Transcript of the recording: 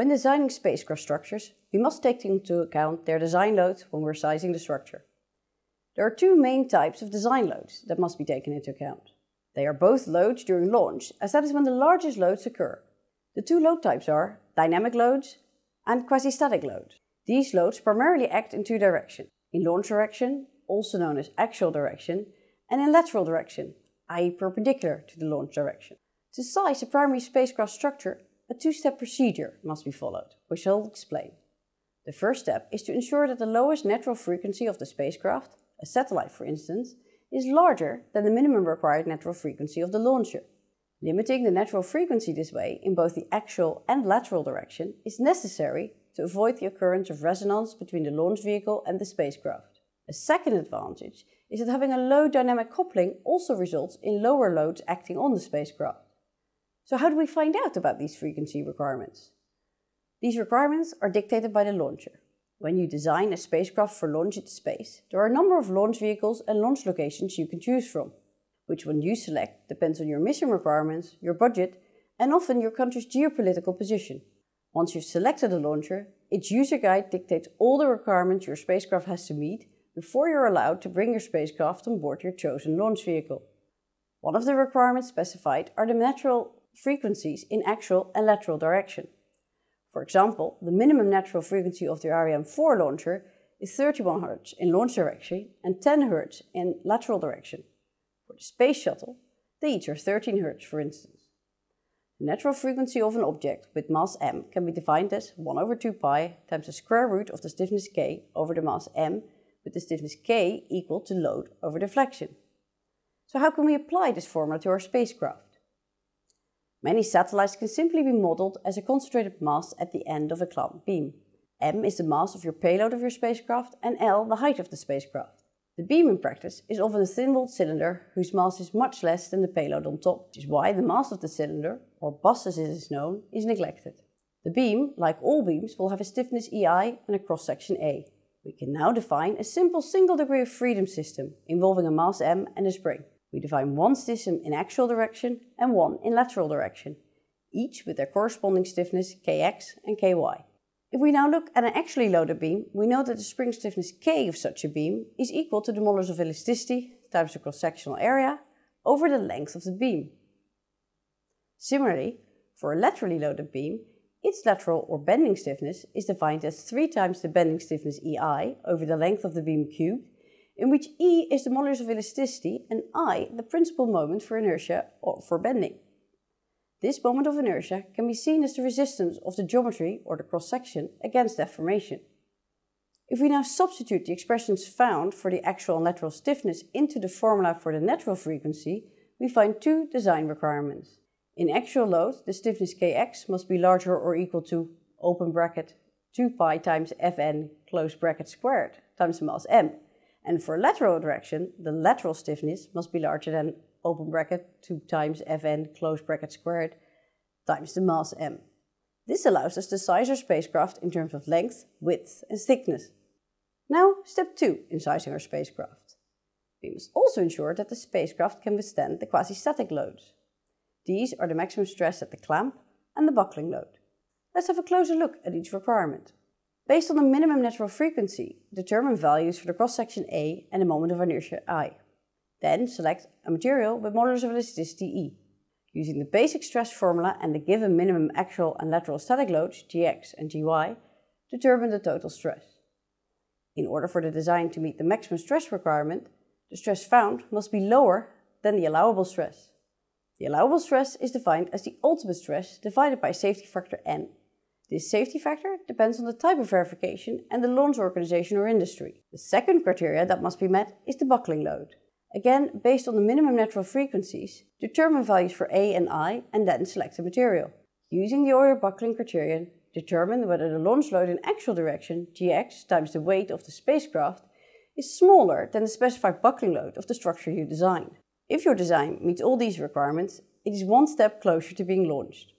When designing spacecraft structures, we must take into account their design load when we're sizing the structure. There are two main types of design loads that must be taken into account. They are both loads during launch, as that is when the largest loads occur. The two load types are dynamic loads and quasi-static loads. These loads primarily act in two directions, in launch direction, also known as axial direction, and in lateral direction, i.e. perpendicular to the launch direction. To size a primary spacecraft structure, a two-step procedure must be followed, which I'll explain. The first step is to ensure that the lowest natural frequency of the spacecraft, a satellite for instance, is larger than the minimum required natural frequency of the launcher. Limiting the natural frequency this way in both the axial and lateral direction is necessary to avoid the occurrence of resonance between the launch vehicle and the spacecraft. A second advantage is that having a low dynamic coupling also results in lower loads acting on the spacecraft. So, how do we find out about these frequency requirements? These requirements are dictated by the launcher. When you design a spacecraft for launch into space, there are a number of launch vehicles and launch locations you can choose from. Which one you select depends on your mission requirements, your budget, and often your country's geopolitical position. Once you've selected a launcher, its user guide dictates all the requirements your spacecraft has to meet before you're allowed to bring your spacecraft on board your chosen launch vehicle. One of the requirements specified are the natural frequencies in actual and lateral direction. For example, the minimum natural frequency of the Ariane 4 launcher is 31 Hz in launch direction and 10 Hz in lateral direction. For the Space Shuttle, they each are 13 Hz for instance. The natural frequency of an object with mass m can be defined as 1 over 2 pi times the square root of the stiffness k over the mass m with the stiffness k equal to load over deflection. So how can we apply this formula to our spacecraft? Many satellites can simply be modeled as a concentrated mass at the end of a clamp beam. M is the mass of your payload of your spacecraft and L the height of the spacecraft. The beam in practice is often a thin-walled cylinder whose mass is much less than the payload on top, which is why the mass of the cylinder, or bus as it is known, is neglected. The beam, like all beams, will have a stiffness EI and a cross-section A. We can now define a simple single degree of freedom system involving a mass m and a spring. We define one system in axial direction and one in lateral direction, each with their corresponding stiffness kx and ky. If we now look at an actually loaded beam, we know that the spring stiffness k of such a beam is equal to the modulus of elasticity times the cross-sectional area over the length of the beam. Similarly, for a laterally loaded beam, its lateral or bending stiffness is defined as 3 times the bending stiffness EI over the length of the beam cubed in which E is the modulus of elasticity and I the principal moment for inertia or for bending. This moment of inertia can be seen as the resistance of the geometry or the cross-section against deformation. If we now substitute the expressions found for the actual and lateral stiffness into the formula for the natural frequency, we find two design requirements. In axial load, the stiffness kx must be larger or equal to open bracket 2 pi times fn close bracket squared times the mass m and for lateral direction, the lateral stiffness must be larger than open bracket 2 times fn close bracket squared times the mass m. This allows us to size our spacecraft in terms of length, width and thickness. Now step 2 in sizing our spacecraft. We must also ensure that the spacecraft can withstand the quasi-static loads. These are the maximum stress at the clamp and the buckling load. Let's have a closer look at each requirement. Based on the minimum natural frequency, determine values for the cross-section A and the moment of inertia I. Then select a material with modulus of elasticity E. Using the basic stress formula and the given minimum axial and lateral static loads, Gx and Gy, determine the total stress. In order for the design to meet the maximum stress requirement, the stress found must be lower than the allowable stress. The allowable stress is defined as the ultimate stress divided by safety factor n this safety factor depends on the type of verification and the launch organization or industry. The second criteria that must be met is the buckling load. Again, based on the minimum natural frequencies, determine values for A and I and then select the material. Using the Euler buckling criterion, determine whether the launch load in axial direction, gx, times the weight of the spacecraft, is smaller than the specified buckling load of the structure you designed. If your design meets all these requirements, it is one step closer to being launched.